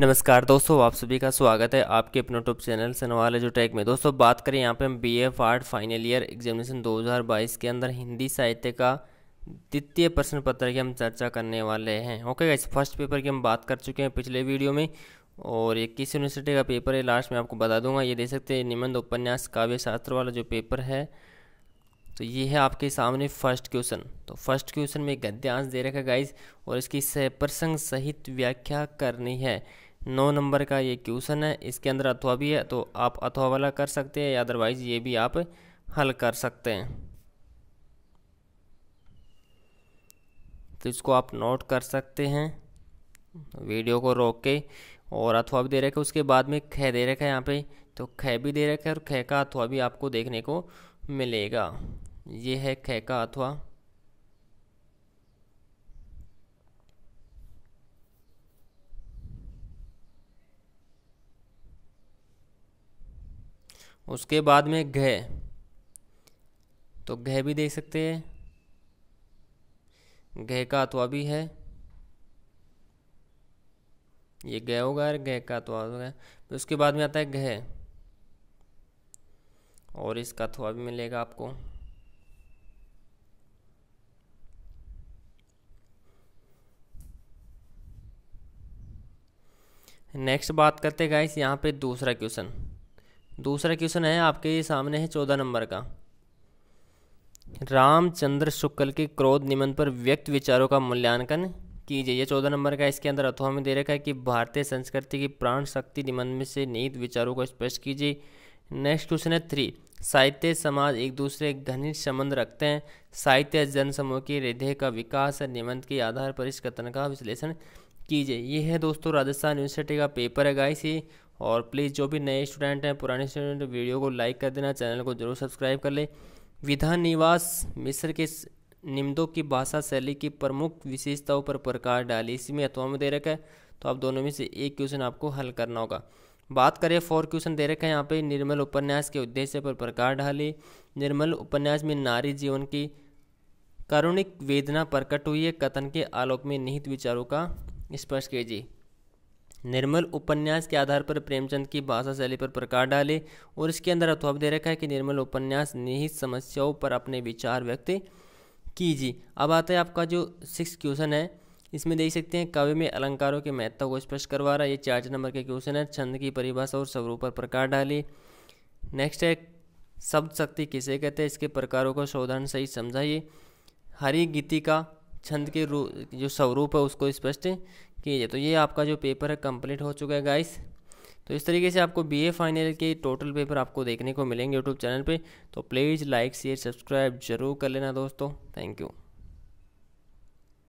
नमस्कार दोस्तों आप सभी का स्वागत है आपके अपने यूट्यूब चैनल सनवाल जो टैक में दोस्तों बात करें यहाँ पे हम B F art final year examination 2022 के अंदर हिंदी साहित्य का द्वितीय प्रश्न पत्र की हम चर्चा करने वाले हैं ओके इस फर्स्ट पेपर की हम बात कर चुके हैं पिछले वीडियो में और ये किस यूनिवर्सिटी का पेपर है लास्ट में आपको बता दूंगा ये देख सकते हैं निबंध उपन्यास काव्य शास्त्र वाला जो पेपर है तो ये है आपके सामने फर्स्ट क्वेश्चन तो फर्स्ट क्वेश्चन में गद्यांश दे रखा गाइज और इसकी प्रसंग सहित व्याख्या करनी है नौ नंबर का ये क्वेश्चन है इसके अंदर अथवा भी है तो आप अथवा वाला कर सकते हैं या अदरवाइज ये भी आप हल कर सकते हैं तो इसको आप नोट कर सकते हैं वीडियो को रोक के और अथवा भी दे रखे उसके बाद में खे दे रखा है यहाँ पे तो खे भी दे रखा है और खे का अथवा भी आपको देखने को मिलेगा ये है खे का अथवा उसके बाद में घ तो घ भी देख सकते हैं घ का अथवा भी है ये गह होगा और घ का अथवा होगा तो उसके बाद में आता है घ और इसका अथवा भी मिलेगा आपको नेक्स्ट बात करते गाइस यहाँ पे दूसरा क्वेश्चन दूसरा क्वेश्चन है आपके सामने है चौदह नंबर का रामचंद्र शुक्ल के क्रोध निमन पर व्यक्त विचारों का मूल्यांकन कीजिए यह चौदह नंबर का इसके अंदर अथवा में दे रखा है कि भारतीय संस्कृति की प्राण शक्ति निमन में से निहित विचारों को स्पष्ट कीजिए नेक्स्ट क्वेश्चन है थ्री साहित्य समाज एक दूसरे घनिष्ठ संबंध रखते हैं साहित्य जनसमूह के हृदय का विकास निबंध के आधार पर इस कथन का विश्लेषण कीजिए ये है दोस्तों राजस्थान यूनिवर्सिटी का पेपर है गाइस ही और प्लीज़ जो भी नए स्टूडेंट हैं पुराने स्टूडेंट वीडियो को लाइक कर देना चैनल को जरूर सब्सक्राइब कर ले विधान निवास मिस्र के निम्दों की भाषा शैली की प्रमुख विशेषताओं पर प्रकार डाली इसी में अथवा में दे रखा है तो आप दोनों में से एक क्वेश्चन आपको हल करना होगा बात करें फोर क्वेश्चन दे रखा है यहाँ पे निर्मल उपन्यास के उद्देश्य पर प्रकार डाली निर्मल उपन्यास में नारी जीवन की कारुणिक वेदना प्रकट हुई है कथन के आलोक में निहित विचारों का स्पर्श कीजिए निर्मल उपन्यास के आधार पर प्रेमचंद की भाषा शैली पर प्रकार डाले और इसके अंदर अथवा दे रखा है कि निर्मल उपन्यास निहित समस्याओं पर अपने विचार व्यक्त कीजिए अब आता है आपका जो सिक्स क्वेश्चन है इसमें देख सकते हैं कवि में अलंकारों के महत्व को स्पष्ट करवा रहा है ये चार्ज नंबर के क्वेश्चन है छंद की परिभाषा और स्वरूप पर प्रकार डाली नेक्स्ट है शब्द शक्ति किसे कहते हैं इसके प्रकारों को शोधन सही समझाइए हरी गीति का छंद के रूप जो स्वरूप है उसको स्पष्ट किया जाए तो ये आपका जो पेपर है कंप्लीट हो चुका है गाइस तो इस तरीके से आपको बीए फाइनल के टोटल पेपर आपको देखने को मिलेंगे यूट्यूब चैनल पे तो प्लीज़ लाइक शेयर सब्सक्राइब जरूर कर लेना दोस्तों थैंक यू